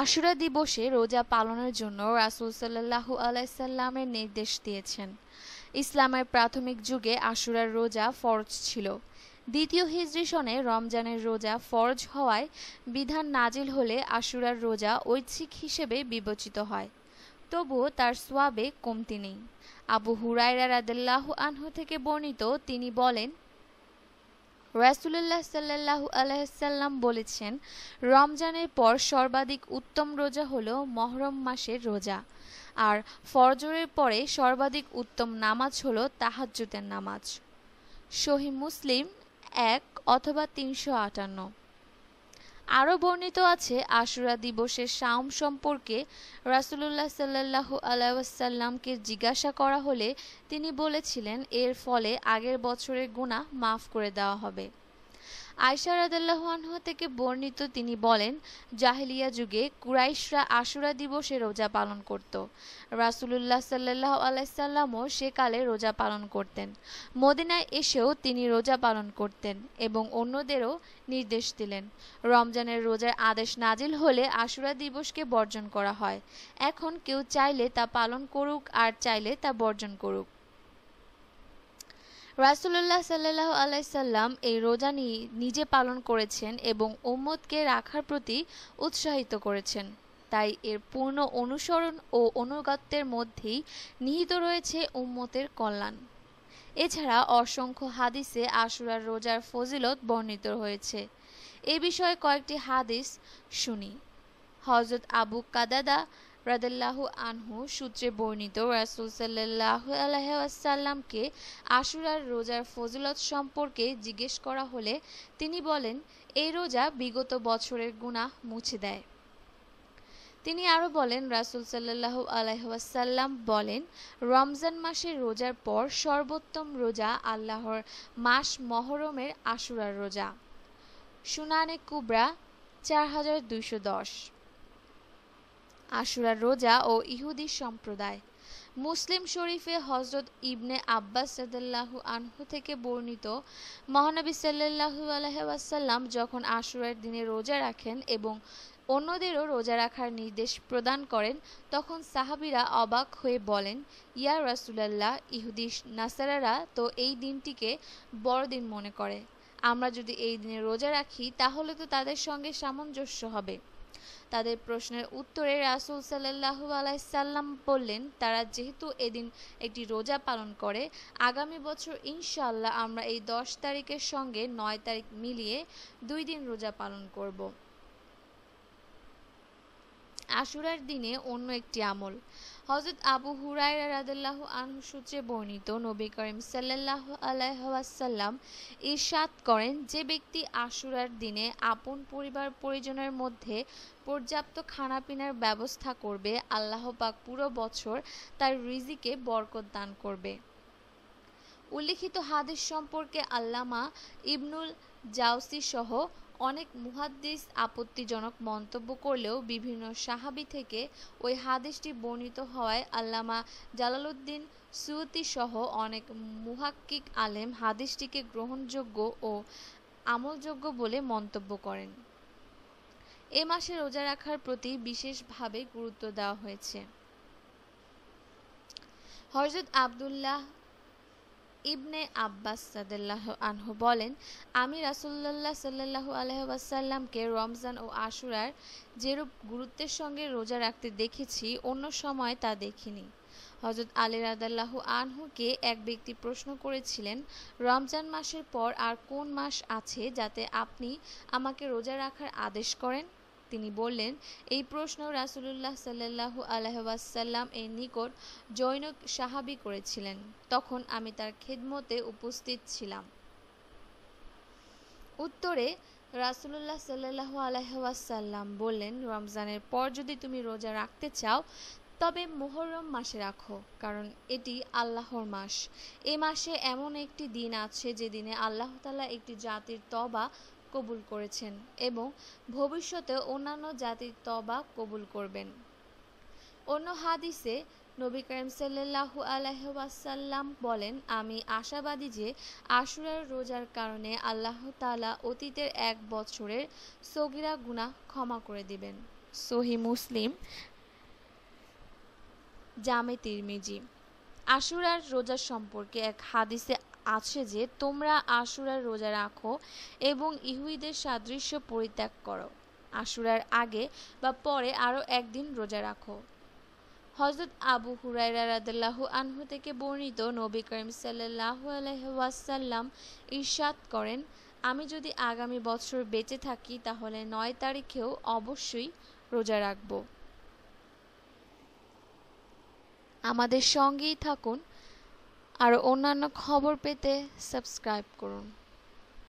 আশুরা দিবসে রোজা পালনের জন্য রাসুল সাল্লাহু আলাইসাল্লামের নির্দেশ দিয়েছেন ইসলামের প্রাথমিক যুগে আশুরার রোজা ফরজ ছিল দ্বিতীয় হিজরি সনে রমজানের রোজা ফরজ হওয়ায় বিধান নাজিল হলে আশুরার রোজা ঐচ্ছিক হিসেবে বিবেচিত হয় তবুও তার সোয়াবে কমতি নেই আবু হুরাইরা রাদেল্লাহ আনহু থেকে বর্ণিত তিনি বলেন রাসুল্লাহ সাল্লাহ আলাইসাল্লাম বলেছেন রমজানের পর সর্বাধিক উত্তম রোজা হল মহরম মাসের রোজা আর ফরজরের পরে সর্বাধিক উত্তম নামাজ হল তাহাজ্জুতের নামাজ শহীদ মুসলিম এক অথবা তিনশো আটান্ন আরও বর্ণিত আছে আশুরা দিবসের শাম সম্পর্কে রাসুলুল্লাহ সাল্লাহ আলাইসাল্লামকে জিজ্ঞাসা করা হলে তিনি বলেছিলেন এর ফলে আগের বছরের গুণা মাফ করে দেওয়া হবে আয়সা রাদাল্লাহানহ থেকে বর্ণিত তিনি বলেন জাহেলিয়া যুগে কুরাইশরা আশুরা দিবসে রোজা পালন করত রাসুলুল্লাহ সাল্লাহ আলাইসাল্লামও সেকালে রোজা পালন করতেন মদিনায় এসেও তিনি রোজা পালন করতেন এবং অন্যদেরও নির্দেশ দিলেন রমজানের রোজার আদেশ নাজিল হলে আশুরা দিবসকে বর্জন করা হয় এখন কেউ চাইলে তা পালন করুক আর চাইলে তা বর্জন করুক রাসুল্লাহ সাল্লাহ আলাইসাল্লাম এই রোজা নিজে পালন করেছেন এবং ওম্মদকে রাখার প্রতি উৎসাহিত করেছেন তাই এর পূর্ণ অনুসরণ ও অনুগত্যের মধ্যেই নিহিত রয়েছে উম্মতের কল্যাণ এছাড়া অসংখ্য হাদিসে আশুরার রোজার ফজিলত বর্ণিত হয়েছে এ বিষয়ে কয়েকটি হাদিস শুনি হজরত আবু কাদাদা রাদাল্লাহু আনহু সূত্রে বর্ণিত রাসুল সাল্লাহ আলাইসাল্লামকে আশুরার রোজার ফজিলত সম্পর্কে জিজ্ঞেস করা হলে তিনি বলেন এই রোজা বিগত বছরের গুণা মুছে দেয় তিনি আরও বলেন রাসুল সাল্লাহ আলাইসাল্লাম বলেন রমজান মাসের রোজার পর সর্বোত্তম রোজা আল্লাহর মাস মহরমের আশুরার রোজা সুনানে কুবরা চার হাজার দুইশো দশ আশুরার রোজা ও ইহুদি সম্প্রদায় মুসলিম শরীফে হজরত ইবনে আব্বাস সাদাল্লাহু আনহু থেকে বর্ণিত মহানবী সাল্লাহু আলহাসাল্লাম যখন আশুরার দিনে রোজা রাখেন এবং অন্যদেরও রোজা রাখার নির্দেশ প্রদান করেন তখন সাহাবিরা অবাক হয়ে বলেন ইয়া রাসুলাল্লাহ ইহুদি নাসারারা তো এই দিনটিকে বড়দিন মনে করে আমরা যদি এই দিনে রোজা রাখি তাহলে তো তাদের সঙ্গে সামঞ্জস্য হবে তাদের প্রশ্নের উত্তরে রাসুল সাল্লাহু আলাইসাল্লাম বললেন তারা যেহেতু এদিন একটি রোজা পালন করে আগামী বছর ইনশাল্লাহ আমরা এই দশ তারিখের সঙ্গে নয় তারিখ মিলিয়ে দুই দিন রোজা পালন করব আশুরার দিনে অন্য একটি আমল হজরত আবু হুরায়রা রাদাল্লাহ আনহু সূত্রে বর্ণিত নবী করিম সাল্লাহ আলাইহাসাল্লাম ইরশাদ করেন যে ব্যক্তি আশুরার দিনে আপন পরিবার পরিজনের মধ্যে পর্যাপ্ত খানাপিনার ব্যবস্থা করবে আল্লাহ পাক পুরো বছর তার রিজিকে বরকত দান করবে উল্লিখিত হাদিস সম্পর্কে আল্লামা ইবনুল জাউসি সহ অনেক মুহাদ্দিস আপত্তিজনক মন্তব্য করলেও বিভিন্ন সাহাবি থেকে ওই হাদিসটি বর্ণিত হওয়ায় আল্লামা জালালুদ্দিন সুয়তি সহ অনেক মুহাক্কিক আলেম হাদিসটিকে গ্রহণযোগ্য ও আমলযোগ্য বলে মন্তব্য করেন এ মাসে রোজা রাখার প্রতি বিশেষভাবে গুরুত্ব দেওয়া হয়েছে হজরত আবদুল্লাহ ইবনে আব্বাস সাদেল্লাহ আনহু বলেন আমি রাসুল্লাহ সাল্লাহ আলহাসাল্লামকে রমজান ও আশুরার যেরূপ গুরুত্বের সঙ্গে রোজা রাখতে দেখেছি অন্য সময় তা দেখিনি হজরত আলী রাদাল্লাহু আনহুকে এক ব্যক্তি প্রশ্ন করেছিলেন রমজান মাসের পর আর কোন মাস আছে যাতে আপনি আমাকে রোজা রাখার আদেশ করেন তিনি বললেন এই প্রশ্ন রাসুলুল্লাহ সাল্লাহ আলহাসাল্লাম এর নিকট জৈনক সাহাবি করেছিলেন তখন আমি তার খেদমতে উপস্থিত ছিলাম উত্তরে রাসুলুল্লাহ সাল্লাহ আলহাসাল্লাম বললেন রমজানের পর যদি তুমি রোজা রাখতে চাও তবে মোহরম মাসে রাখো কারণ এটি আল্লাহর মাস এ মাসে এমন একটি দিন আছে যেদিনে আল্লাহ তালা একটি জাতির তবা কবুল করেছেন এবং ভবিষ্যতে অন্যান্য জাতির তবা কবুল করবেন অন্য হাদিসে নবী করিম সাল্লাহু আলহাসাল্লাম বলেন আমি আশাবাদী যে আশুরার রোজার কারণে আল্লাহ তালা অতীতের এক বছরের সগিরা গুণা ক্ষমা করে দিবেন সহি মুসলিম জামে তিরমিজি আশুরার রোজা সম্পর্কে এক হাদিসে আছে যে তোমরা আশুরার রোজা রাখো এবং ইহুইদের সাদৃশ্য পরিত্যাগ করো আশুরার আগে বা পরে আরও একদিন রোজা রাখো হজরত আবু হুরাইরা রাদাল্লাহু আনহু থেকে বর্ণিত নবী করিম সাল্লাহ আলহাসাল্লাম ইরশাদ করেন আমি যদি আগামী বছর বেঁচে থাকি তাহলে নয় তারিখেও অবশ্যই রোজা রাখবো আমাদের সঙ্গেই থাকুন আর অন্যান্য খবর পেতে সাবস্ক্রাইব করুন